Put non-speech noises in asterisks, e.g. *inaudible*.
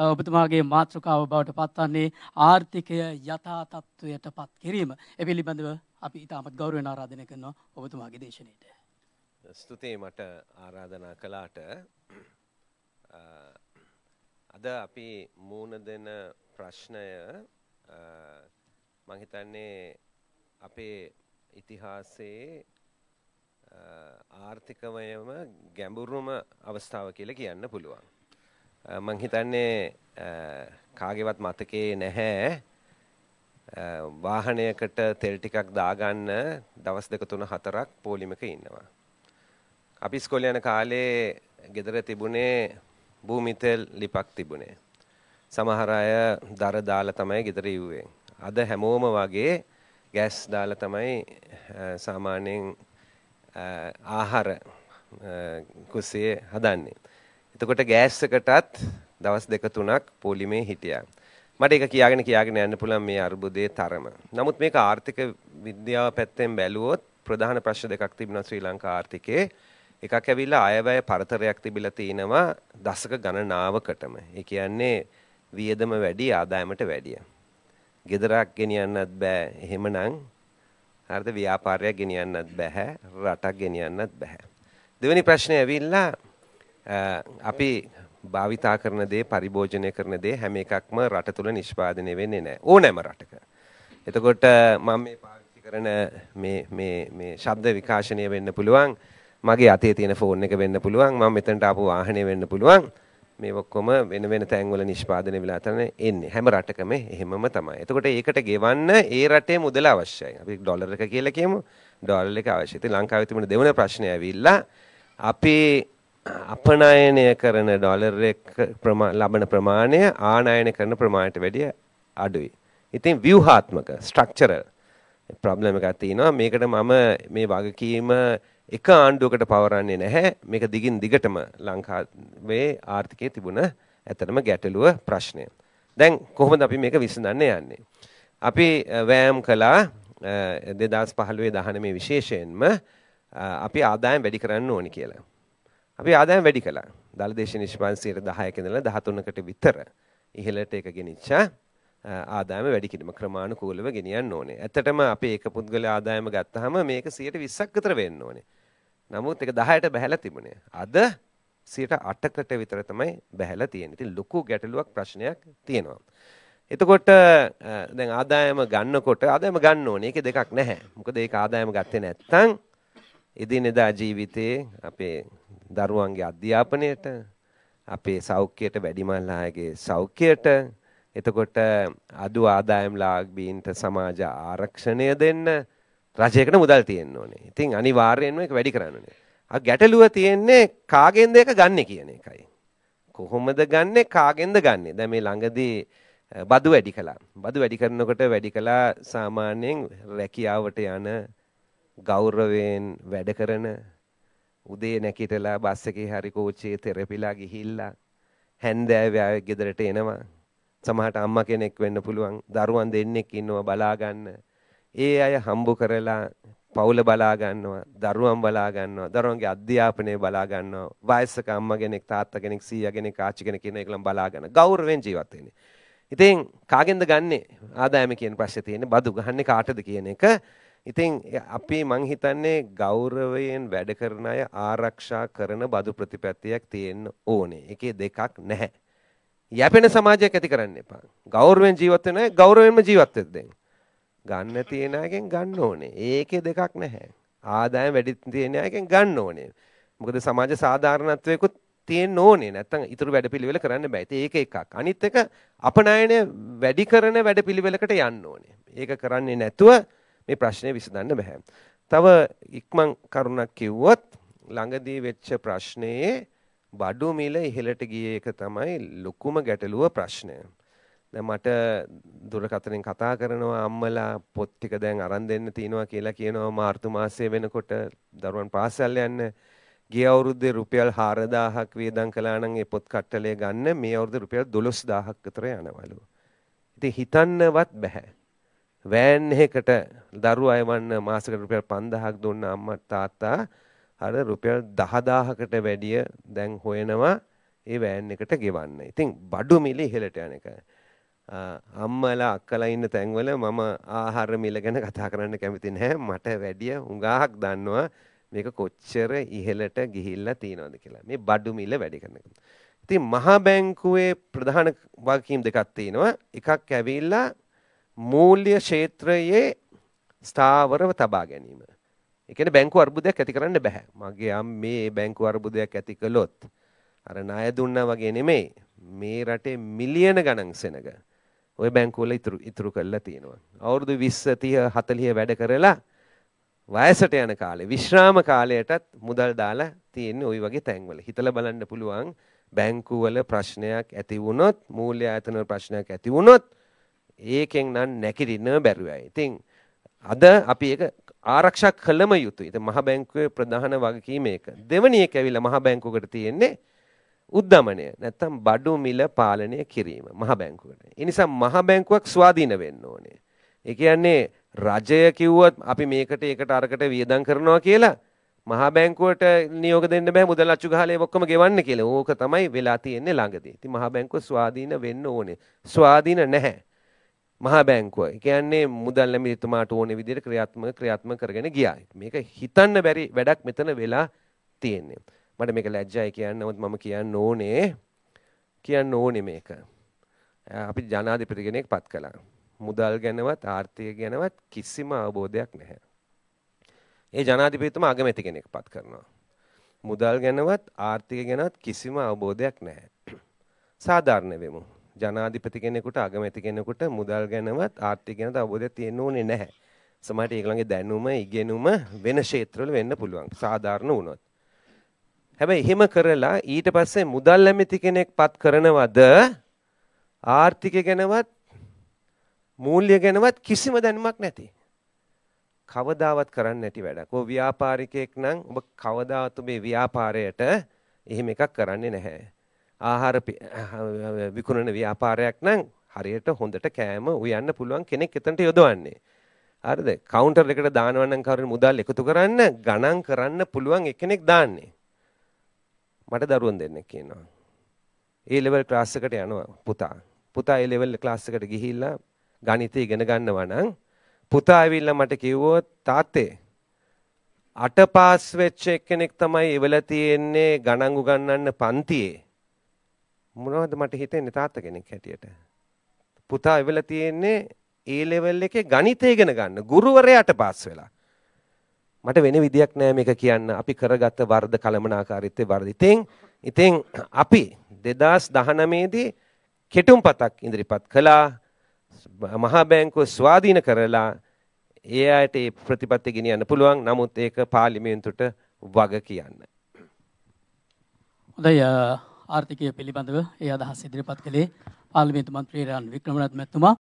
ඔබතුමාගේ මාතෘකාව බවට පත්වන්නේ ආර්ථිකය යථා තත්ත්වයට පත් කිරීම. ඒ පිළිබඳව අපි ඉතාමත් ගෞරවයෙන් ආරාධනය කරනවා ඔබතුමාගේ දේශනයට. ස්තුතියි මට ආරාධනා කළාට අද අපි මූණ දෙන ප්‍රශ්නය මං හිතන්නේ අපේ ඉතිහාසයේ ආර්ථිකමයම ගැඹුරුම අවස්ථාව කියලා කියන්න පුළුවන්. මං හිතන්නේ කාගේවත් මතකේ නැහැ වාහනයකට තෙල් ටිකක් දාගන්න දවස් දෙක තුන හතරක් පොලිමක ඉන්නවා. අපි ඉස්කෝලේ යන කාලේ ගෙදර තිබුණේ භූමි තෙල් ලිපක් තිබුණේ. සමහර අය දර දාලා තමයි ගෙදර යුවේ. අද හැමෝම වගේ ගෑස් දාලා තමයි සාමාන්‍යයෙන් ආහාර කුසියේ හදන්නේ. එතකොට ගෑස් එකටත් දවස් දෙක තුනක් පොලිමේ හිටියා. මට ඒක කියාගෙන කියාගෙන යන්න පුළුවන් මේ අර්බුදයේ තරම. නමුත් මේක ආර්ථික විද්‍යාව පැත්තෙන් බැලුවොත් ප්‍රධාන ප්‍රශ්න දෙකක් තිබුණා ශ්‍රී ලංකා ආර්ථිකයේ. එකක් ඇවිල්ලා අයවැය පරතරයක් තිබිලා තිනවා දශක ගණනාවකටම. ඒ කියන්නේ වියදම වැඩි ආදායමට වැඩිය. ගෙදරක් ගෙනියන්නත් බෑ. එහෙමනම් හරිද ව්‍යාපාරයක් ගෙනියන්නත් බෑ. රටක් ගෙනියන්නත් බෑ. දෙවෙනි ප්‍රශ්නේ ඇවිල්ලා අපි භාවිතා කරන දේ පරිභෝජනය කරන දේ හැම එකක්ම රට තුල නිෂ්පාදනය වෙන්නේ නැහැ ඕනෑම රටක. එතකොට මම මේ පාවිච්චි කරන මේ මේ මේ ශබ්ද විකාශනය වෙන්න පුළුවන් මගේ අතේ තියෙන ෆෝන් එක වෙන්න පුළුවන් මම මෙතනට ආපු වාහනේ වෙන්න පුළුවන් මේ ඔක්කොම වෙන වෙන තැන්වල නිෂ්පාදනය වෙලා තමයි එන්නේ හැම රටකම එහෙමම තමයි. එතකොට ඒකට ගෙවන්න ඒ රටේ මුදල අවශ්‍යයි. අපි ඩොලර් එක කියලා කියමු. ඩොලර් එක අවශ්‍යයි. ඉතින් ලංකාවේ තිබුණ දෙවන ප්‍රශ්නේ ඇවිල්ලා අපේ අපනයනය කරන ඩොලර් එක ලබන ප්‍රමාණය ආනයන කරන ප්‍රමාණයට වැඩිය අඩුයි. ඉතින් ව්‍යුහාත්මක ස්ට්‍රක්චරල් ප්‍රොබ්ලම් එකක් තියෙනවා. මේකට මම මේ වගකීම එක ආණ්ඩුවකට පවරන්නේ නැහැ. මේක දිගින් දිගටම ලංකාවේ ආර්ථිකයේ තිබුණ ඇත්තටම ගැටලුව ප්‍රශ්නය. දැන් කොහොමද අපි මේක විසඳන්න යන්නේ? අපි වෑයම් කළා 2015 19 විශේෂයෙන්ම අපි ආදායම් වැඩි කරන්න ඕනි කියලා. අපි ආදායම් වැඩි කළා. දලදේශ නිෂ්පාදන 10% ක ඉඳලා 13කට විතර ඉහළට එක ගෙනිච්ච ආදායම වැඩි කිරීම ක්‍රමානුකූලව ගෙනියන්න ඕනේ. ඇත්තටම අපි ඒක පුද්ගල ආදායම ගත්තාම මේක 120ක් විතර වෙන්න ඕනේ. නමුත් ඒක 10ට බහැලා තිබුණේ. අද 8කට විතර තමයි බහැලා තියෙන්නේ. ඉතින් ලොකු ගැටලුවක් ප්‍රශ්නයක් තියෙනවා. එතකොට දැන් ආදායම ගන්නකොට ආදායම ගන්න ඕනේ. ඒකේ දෙකක් නැහැ. මොකද ඒක ආදායම ගත්තේ නැත්නම් එදිනෙදා ජීවිතයේ අපේ දරුවන්ගේ අධ්‍යාපනයට අපේ සෞඛ්‍යයට වැඩිමල්ලාගේ සෞඛ්‍යයට එතකොට අඩු ආදායම් ලාභීන්ට සමාජ ආරක්ෂණය දෙන්න රජයකට මුදල් තියෙන්න ඕනේ. ඉතින් අනිවාර්යයෙන්ම ඒක වැඩි කරන්න ඕනේ. ආ ගැටලුව තියෙන්නේ කාගෙන්ද ඒක ගන්නෙ කියන එකයි. කොහොමද ගන්නෙ කාගෙන්ද ගන්නෙ? දැන් මේ ළඟදී බදු වැඩි කළා. බදු වැඩි කරනකොට වැඩි කළා සාමාන්‍යයෙන් රැකියාවට යන ගෞරවයෙන් වැඩ කරන උදේ නැගිටලා බස් එකේ හරි කෝච්චියේ තෙරපිලා ගිහිල්ලා හැන්දෑවේ ආයෙ ගෙදරට එනවා. සමහරට අම්මා කෙනෙක් වෙන්න පුළුවන්. දරුවන් දෙන්නෙක් ඉන්නවා බලා ගන්න. ඒ අය හම්බ කරලා පවුල බලා ගන්නවා, දරුවන් බලා ගන්නවා, දරුවන්ගේ අධ්‍යාපනය බලා ගන්නවා. වයස්ක අම්මා කෙනෙක්, තාත්තා කෙනෙක්, සීයා කෙනෙක්, ආච්චි කෙනෙක් ඉන්න එකලම් බලා ගන්න. ගෞරවයෙන් ජීවත් වෙන්නේ. ඉතින් කාගෙන්ද ගන්නෙ? ආදායම කියන ප්‍රශ්නේ තියෙන්නේ. බදු ගහන්නේ කාටද කියන එක ඉතින් අපි මං හිතන්නේ ගෞරවයෙන් වැඩ කරන අය ආරක්ෂා කරන බදු ප්‍රතිපත්තියක් තියෙන්න ඕනේ. එකේ දෙකක් නැහැ. යැපෙන සමාජයක් ඇති කරන්න එපා. ගෞරවයෙන් ජීවත් වෙන අය ගෞරවයෙන්ම ජීවත් වෙද්දී. ගන්න තියෙන අයගෙන් ගන්න ඕනේ. ඒකේ දෙකක් නැහැ. ආදායම් වැඩි තියෙන අයගෙන් ගන්න ඕනේ. මොකද සමාජ සාධාරණත්වයකුත් තියෙන්න ඕනේ. නැත්තම් ඊටු වැඩපිළිවෙල කරන්න බෑ. ඒක එකක්. අනිත් එක අපනයනය වැඩි කරන වැඩපිළිවෙලකට යන්න ඕනේ. ඒක කරන්නේ නැතුව මේ ප්‍රශ්නේ විසඳන්න බෑ. තව ඉක්මන් කරුණක් කිව්වොත් ළඟදී වෙච්ච ප්‍රශ්නයේ බඩු මිල ඉහළට ගියේ එක තමයි ලොකුම ගැටලුව ප්‍රශ්නය. දැන් මට දුරකථනෙන් කතා කරනවා අම්මලා පොත් ටික දැන් අරන් දෙන්න තියෙනවා කියලා කියනවා මාර්තු මාසයේ වෙනකොට දරුවන් පාසල් යන්න ගිය අවුරුද්දේ රුපියල් 4000ක් වියදම් කළා නම් ඒ පොත් කට්ටලය ගන්න මේ අවුරුද්දේ රුපියල් 12000ක් අතර යනවලු. ඉතින් හිතන්නවත් බෑ. වෑන් එකකට දරුවා එවන්න මාසෙකට රුපියල් 5000ක් දුන්න අම්මා තාත්තා අර රුපියල් 10000කට වැඩිය දැන් හොයනවා ඒ වෑන් එකට ගෙවන්න. ඉතින් බඩු මිල ඉහළට යන එක. අම්මලා අක්කලා ඉන්න තැන්වල මම ආහාර මිල ගැන කතා කරන්න කැමති නැහැ. මට වැඩිය හුඟාක් දන්නවා මේක කොච්චර ඉහළට ගිහිල්ලා තියෙනවද කියලා. මේ බඩු මිල වැඩි කරන එක. ඉතින් මහා බැංකුවේ ප්‍රධාන වගකීම් දෙකක් තියෙනවා. එකක් ඇවිල්ලා මූල්‍ය ක්ෂේත්‍රයේ ස්ථාවරව තබා ගැනීම. ඒ කියන්නේ බැංකු අර්බුදයක් ඇති කරන්න බෑ. මගේ අම් මේ බැංකු අර්බුදයක් ඇති කළොත් අර ණය දුන්නා වගේ නෙමෙයි. මේ රටේ මිලියන ගණන් සෙනග ওই බැංකුවල ඉතුරු ඉතුරු කරලා තියෙනවා. අවුරුදු 20 30 40 වැඩ කරලා වයසට යන කාලේ විශ්‍රාම කාලයටත් මුදල් දාලා තියෙන්නේ ওই වගේ තැන්වල. හිතලා බලන්න පුළුවන් බැංකුවල ප්‍රශ්නයක් ඇති වුණොත්, මූල්‍ය ආයතන ප්‍රශ්නයක් ඇති වුණොත් ඒකෙන් නම් නැකිරින්න බැරුවයි. ඉතින් අද අපි ඒක ආරක්ෂා කළම යුතුයි. ඉතින් මහ බැංකුවේ ප්‍රධාන වගකීම ඒක. දෙවැනි එක ඇවිල්ලා මහ බැංකුවකට තියෙන්නේ උද්දමනය. නැත්තම් බඩු මිල පාලනය කිරීම මහ බැංකුවට. ඒ නිසා මහ බැංකුවක් ස්වාධීන වෙන්න ඕනේ. ඒ කියන්නේ රජය කිව්වොත් අපි මේකට ඒකට අරකට වියදම් කරනවා කියලා මහා බැංකුවට නියෝග දෙන්න බෑ මුදල් අච්චු ගහලා ඒක ඔක්කොම ගෙවන්න කියලා. ඕක තමයි වෙලා තියෙන්නේ ළඟදී. ඉතින් මහා බැංකුව ස්වාධීන වෙන්න ඕනේ. ස්වාධීන නැහැ. මහා බැංකුව. ඒ කියන්නේ මුදල් ඇමතිතුමාට ඕනේ විදිහට ක්‍රියාත්මක ක්‍රියාත්මක කරගෙන ගියා. මේක හිතන්න බැරි වැඩක් මෙතන වෙලා තියෙන්නේ. මට මේක ලැජ්ජයි කියන්න. නමුත් මම කියන්න ඕනේ කියන්න ඕනේ මේක. අපි ජනාධිපති කෙනෙක් පත් කළා. මුදල් ගැනවත් ආර්ථික ගැනවත් කිසිම අවබෝධයක් නැහැ. ඒ ජනාධිපතිතුමා අගමැති කෙනෙක් පත් කරනවා. මුදල් ගැනවත් ආර්ථික ගැනවත් කිසිම අවබෝධයක් නැහැ. *clears throat* සාධාරණ වෙමු. ජනාධිපති කෙනෙකුට අගමැති කෙනෙකුට මුදල් ගැනවත් ආර්ථික ගැනද අවබෝධයක් තියෙන්න ඕනේ නැහැ. සමහරට ඒගොල්ලන්ගේ දැනුම, ඉගෙනුම වෙන ක්ෂේත්‍රවල වෙන්න පුළුවන්. සාධාරණ වුණොත්. හැබැයි එහෙම කරලා ඊට පස්සේ මුදල් ඇමති කෙනෙක්පත් කරනවද ආර්ථික ගැනවත් මූල්‍ය ගැනවත් කිසිම දැනුමක් නැති. කවදාවත් කරන්න නැති වැඩක්. ඔය ව්‍යාපාරිකයෙක් නම් ඔබ කවදාවත් ඔබේ ව්‍යාපාරයට එහෙම එකක් කරන්නේ නැහැ. ආහාර *coughs* විකුණන ව්‍යාපාරයක් නම් හරියට හොඳට කෑම උයන්න පුළුවන් කෙනෙක් එතනට යොදවන්නේ. හරිද? කවුන්ටර් එකට දානවා නම් කවුරුන් මුදල් එකතු කරන්න ගණන් කරන්න පුළුවන් එකෙක් දාන්නේ. මට දරුවන් දෙන්නෙක් කියනවා. ඒ ලෙවල් ක්ලාස් එකට යනවා පුතා. පුතා ඒ ලෙවල් ක්ලාස් එකට ගිහිල්ලා ගණිතය ඉගෙන ගන්නවා නම් පුතා ඇවිල්ලා මට කිව්වොත් තාත්තේ අට පාස් වෙච්ච එක්කෙනෙක් තමයි ඉවලා තියෙන්නේ ගණන් උගන්වන්න පන්තියේ. මොනවද මට හිතෙන්නේ තාත්තා කෙනෙක් හැටියට. පුතා ඉවලා තියෙන්නේ ඒ ලෙවල් එකේ ගණිතය ඉගෙන ගන්න ගුරුවරයාට පාස් වෙලා. මට වෙන විදියක් නෑ මේක කියන්න. අපි කරගත්ත වර්ධ කළමනාකාරීත්වයේ වර්ධ. ඉතින් ඉතින් අපි 2019 දී කෙටුම්පතක් ඉදිරිපත් කළා. මහා බැංකුව ස්වාධීන කරලා ඒ අයට ඒ ප්‍රතිපත්ති ගෙනියන්න පුළුවන්. නමුත් ඒක පාර්ලිමේන්තුවට වග කියන්න. හොඳයි ආර්ථිකය පිළිබඳව ඒ අදහස් ඉදිරිපත් කළේ පාර්ලිමේන්තු මන්ත්‍රී රාන් වික්‍රමරත්න මැතිතුමා.